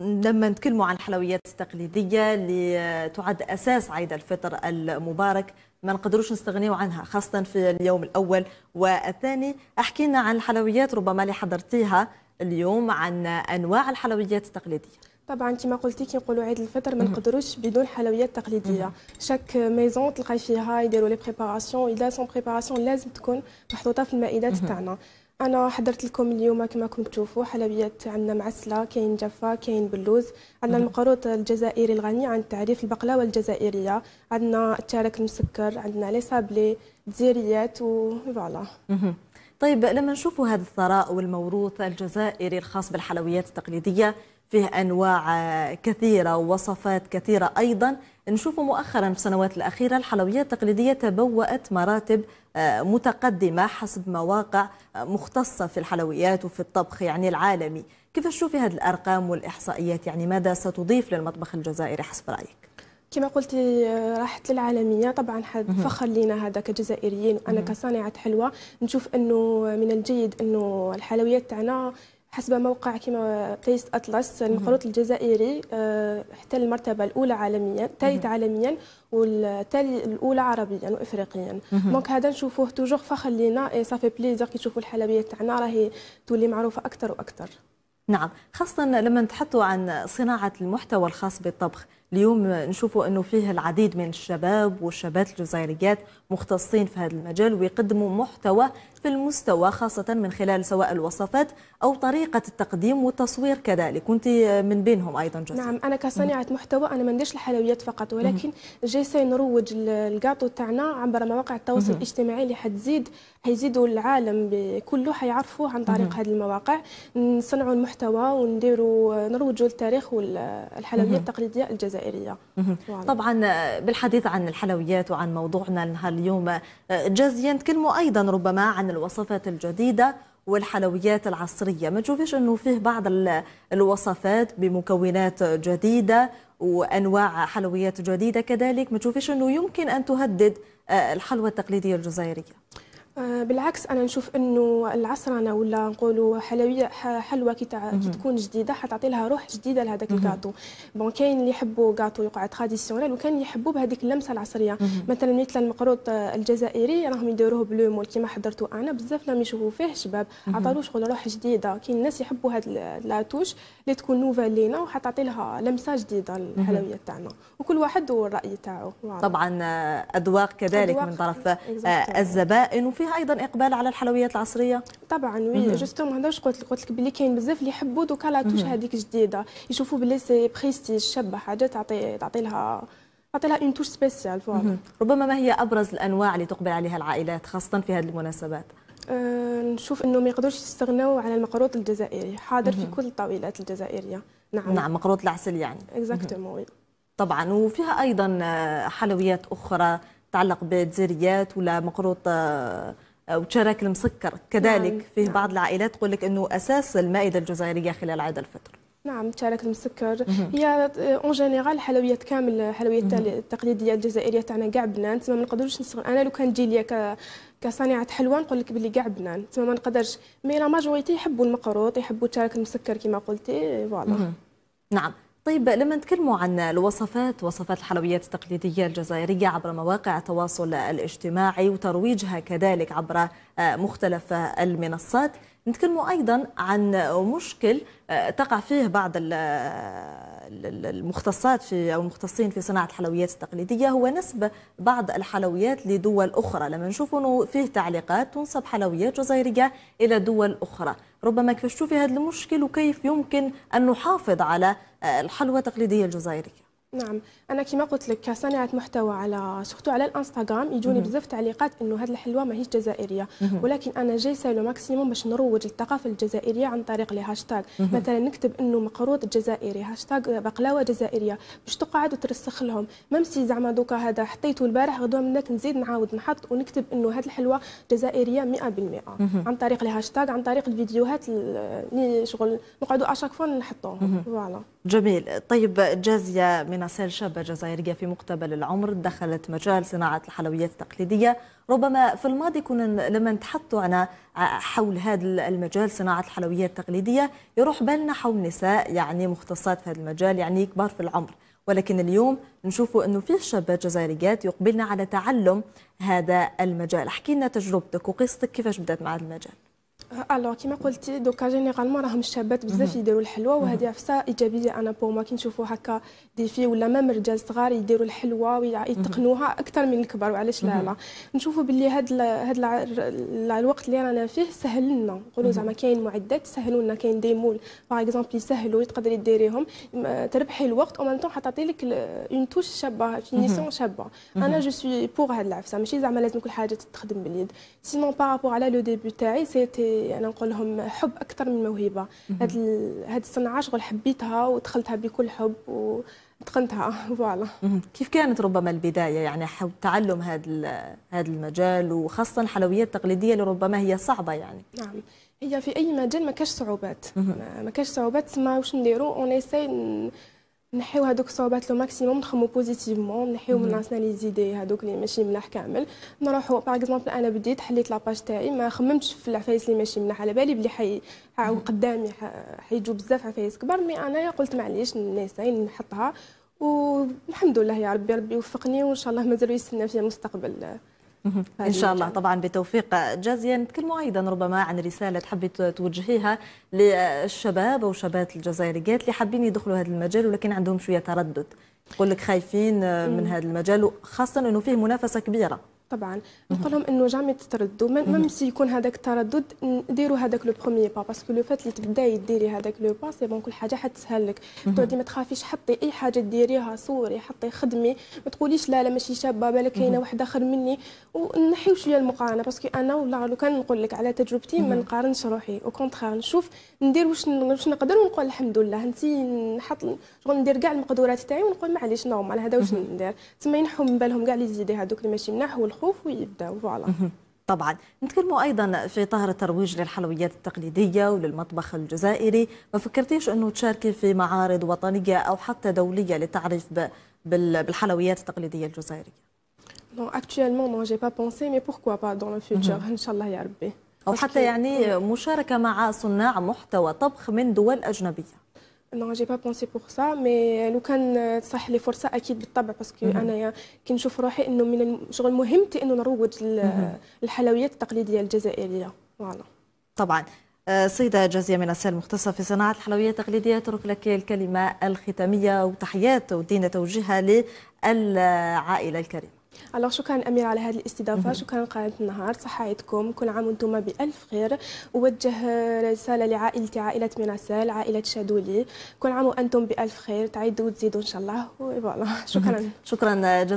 لما نتكلموا عن الحلويات التقليدية اللي تعد أساس عيد الفطر المبارك ما نقدروش نستغنيو عنها خاصة في اليوم الأول والثاني أحكينا عن الحلويات ربما اللي حضرتيها اليوم عن أنواع الحلويات التقليدية طبعا كما قلتي كي نقولوا عيد الفطر ما نقدروش بدون حلويات تقليديه شاك ميزون تلقاي فيها يديروا لي بريباراسيون اذا سون بريباراسيون لازم تكون محطوطه في المائدات تاعنا انا حضرت لكم اليوم كما راكم تشوفوا حلويات عندنا معسله كاين جفا كاين بلوز عندنا المقروط الجزائري الغني عن تعريف البقلاوه الجزائريه عندنا التارك المسكر عندنا لي صابلي دزيريات وفوالا طيب لما نشوفوا هذا الثراء والموروث الجزائري الخاص بالحلويات التقليديه فيه أنواع كثيرة ووصفات كثيرة أيضا نشوف مؤخرا في السنوات الأخيرة الحلويات التقليدية تبوأت مراتب آه، متقدمة حسب مواقع آه، مختصة في الحلويات وفي الطبخ يعني العالمي كيف تشوفي هذه الأرقام والإحصائيات يعني ماذا ستضيف للمطبخ الجزائري حسب رأيك؟ كما قلتي آه، راحت للعالمية طبعا فخر لينا هذا كجزائريين أنا كصانعة حلوى نشوف أنه من الجيد أنه الحلويات تاعنا حسب موقع كيما بليس اطلس المخروط الجزائري آه، احتل المرتبه الاولى عالميا الثالثه عالميا والتالي الاولى عربيا وافريقيا دونك هذا نشوفوه توجور فخر لينا صافي بليزير كي تشوفوا الحلبيه تاعنا راهي تولي معروفه اكثر واكثر نعم خاصة لما نتحدثوا عن صناعة المحتوى الخاص بالطبخ اليوم نشوفوا أنه فيه العديد من الشباب والشابات الجزائريات مختصين في هذا المجال ويقدموا محتوى في المستوى خاصة من خلال سواء الوصفات أو طريقة التقديم والتصوير كذلك كنت من بينهم أيضا جزء نعم أنا كصانعة محتوى أنا ما نديرش الحلويات فقط ولكن جالسة نروج الكاطو تاعنا عبر مواقع التواصل الاجتماعي اللي حتزيد حيزيدوا العالم كله حيعرفوه عن طريق هذه المواقع نصنعوا المحتوى ونديروا نروجوا التاريخ والحلويات التقليدية الجزائرية طبعا بالحديث عن الحلويات وعن موضوعنا لها اليوم آه، جازيا تكلموا أيضا ربما عن عن الوصفات الجديدة والحلويات العصرية ما تشوفيش أنه فيه بعض الوصفات بمكونات جديدة وأنواع حلويات جديدة كذلك ما تشوفيش أنه يمكن أن تهدد آه، الحلوى التقليدية الجزائرية آه، بالعكس انا نشوف انه العصرنه ولا نقولوا حلويه حلوه كي تكون جديده حتعطي لها روح جديده لهذاك الكاتو بون كاين اللي يحبوا كاتو يقع تراديسيونيل وكاين اللي يحبوا بهذيك اللمسه العصريه مثلا مثل المقروط آه، الجزائري راهم يديروه بلومول كيما حضرتو انا بزاف ما يشوفوا فيه شباب عطالو شغل روح جديده كاين الناس يحبوا هاد لاتوش اللي تكون نوفال لينا وحتعطي لها لمسه جديده الحلويه تاعنا وكل واحد والراي تاعو طبعا آه، اذواق كذلك أدواق من طرف الزبائن وفي فيها ايضا اقبال على الحلويات العصريه طبعا وي جوستوم هذا واش قلت لك قلت لك بلي كاين بزاف اللي يحبوا دوكا لا توش هذيك جديده يشوفوا بلي سي بريستيج شابه حاجه تعطي تعطي لها تعطي لها اون توش سبيسيال فوالا ربما ما هي ابرز الانواع اللي تقبل عليها العائلات خاصه في هذه المناسبات أه، نشوف انه ما يقدروش يستغنوا على المقروط الجزائري حاضر في كل الطاولات الجزائريه نعم نعم مقروط العسل يعني اكزاكتومون طبعا وفيها ايضا آه، حلويات اخرى تعلق بتزريات ولا مقروط آه، آه، وتشارك المسكر كذلك نعم. فيه نعم. بعض العائلات تقول لك انه اساس المائده الجزائريه خلال عيد الفطر نعم تشارك المسكر هي اون جينيرال حلويات كامل حلويات التقليديه الجزائريه تاعنا كاع بنان تما ما نقدروش نستغل انا لو كان تجي ك كصانعة حلوى نقول لك بلي كاع بنان تما ما نقدرش مي لا ماجوريتي يحبوا المقروط يحبوا تشارك المسكر كما قلتي فوالا نعم طيب لما نتكلموا عن الوصفات وصفات الحلويات التقليدية الجزائرية عبر مواقع التواصل الاجتماعي وترويجها كذلك عبر آه، مختلف المنصات نتكلموا أيضا عن مشكل آه، تقع فيه بعض المختصات في أو المختصين في صناعة الحلويات التقليدية هو نسب بعض الحلويات لدول أخرى لما نشوف أنه فيه تعليقات تنسب حلويات جزائرية إلى دول أخرى ربما كيف تشوفي هذا المشكل وكيف يمكن أن نحافظ على الحلوى التقليدية الجزائرية نعم انا كما قلت لك كصانعه محتوى على سورتو على الانستغرام يجوني بزاف تعليقات انه هذه الحلوه ماهيش جزائريه ولكن انا جايسه لو ماكسيموم باش نروج للثقافه الجزائريه عن طريق لي هاشتاغ مثلا نكتب انه مقروض جزائري هاشتاغ بقلاوه جزائريه باش تقعد وترسخ لهم سي زعما دوكا هذا حطيته البارح غدوه منك نزيد نعاود نحط ونكتب انه هذه الحلوه جزائريه 100% عن طريق لي هاشتاغ عن طريق الفيديوهات اللي شغل نقعدوا اشاك فوا نحطوهم فوالا جميل طيب جازيه من وناصير شابة جزائرية في مقتبل العمر دخلت مجال صناعة الحلويات التقليدية ربما في الماضي كنا لما نتحطوا أنا حول هذا المجال صناعة الحلويات التقليدية يروح بالنا حول نساء يعني مختصات في هذا المجال يعني كبار في العمر ولكن اليوم نشوفوا أنه في شابات جزائريات يقبلن على تعلم هذا المجال احكي لنا تجربتك وقصتك كيفاش بدأت مع هذا المجال الو كيما قلتي دوكا جينيرالمون راهم الشابات بزاف يديروا الحلوى وهذه عفسه ايجابيه انا بوما كي نشوفوا هكا دي في ولا مام رجال صغار يديروا الحلوى ويتقنوها اكثر من الكبار وعلاش لا لا نشوفوا باللي هاد الـ الوقت اللي رانا فيه سهل لنا نقولوا زعما كاين معدات سهلوا لنا كاين دي مول باغ اكزومبل يسهلوا تقدري ديريهم تربحي الوقت او ميم طون حتعطي لك اون توش شابه فينيسيون شابه انا جو سوي بوغ هاد العفسه ماشي زعما لازم كل حاجه تتخدم باليد سينون بارابور على لو ديبي تاعي سيتي يعني نقول لهم حب اكثر من موهبه هاد هاد الصناعه شغل حبيتها ودخلتها بكل حب وتقنتها فوالا كيف كانت ربما البدايه يعني حب تعلم هذا هذا المجال وخاصه الحلويات التقليديه اللي ربما هي صعبه يعني نعم هي في اي مجال ما كاش صعوبات ما كاش صعوبات ما واش نديرو اون نحيو هذوك الصعوبات لو ماكسيموم نخمو بوزيتيفمون نحيو من راسنا لي زيدي هذوك اللي ماشي ملاح كامل نروحو باغ اكزومبل انا بديت حليت لاباج تاعي ما خممتش في العفايس اللي ماشي ملاح على بالي بلي حي قدامي حيجو بزاف عفايس كبار مي انايا قلت معليش نساين نحطها والحمد لله يا ربي ربي يوفقني وان شاء الله مازالو يستنى فيها المستقبل إن شاء الله طبعا بتوفيق جازيا نتكلموا أيضا ربما عن رسالة حبيت توجهيها للشباب أو شابات الجزائريات اللي حابين يدخلوا هذا المجال ولكن عندهم شوية تردد يقول لك خايفين من هذا المجال وخاصة أنه فيه منافسة كبيرة طبعا نقول لهم انه جامي تتردوا ميم سي يكون هذاك التردد ديروا هذاك لو بروميي با باسكو لو فات اللي تبداي ديري هذاك لو با سي بون كل حاجه حتسهل لك تقعدي ما تخافيش حطي اي حاجه ديريها صوري حطي خدمي ما تقوليش لا لا ماشي شابه بالك كاينه واحده اخر مني ونحيو شويه المقارنه باسكو انا والله لو كان نقول لك على تجربتي ما نقارنش روحي او كونترير نشوف ندير واش واش نقدر ونقول الحمد لله انت نحط شغل ندير كاع المقدورات تاعي ونقول معليش نورمال هذا واش ندير تما ينحوا من بالهم كاع لي زيدي هذوك اللي ماشي مناح الخوف ويبداو فوالا طبعا نتكلموا ايضا في طهر الترويج للحلويات التقليديه وللمطبخ الجزائري ما فكرتيش انه تشاركي في معارض وطنيه او حتى دوليه للتعريف بالحلويات التقليديه الجزائريه نو جي با بونسي مي pensé, با دون لو فيوتشر ان شاء الله يا ربي أو حتى يعني مشاركة مع صناع محتوى طبخ من دول أجنبية نو جي با بونسي بور سا مي لو كان تصح لي فرصه اكيد بالطبع باسكو انايا كي نشوف روحي انه من شغل مهمتي انه نروج الحلويات التقليديه الجزائريه فوالا طبعا سيدة آه، جازية من السير المختصة في صناعة الحلويات التقليدية أترك لك الكلمة الختامية وتحيات ودين توجيهها للعائلة الكريمة الوغ شكرا امير على هذه الاستضافه شكرا قناه النهار صحه عيدكم كل عام وانتم بالف خير اوجه رساله لعائلتي عائله مناسال عائله شادولي كل عام وانتم بالف خير تعيدوا وتزيدوا ان شاء الله وفوالا شكرا شكرا جزيلا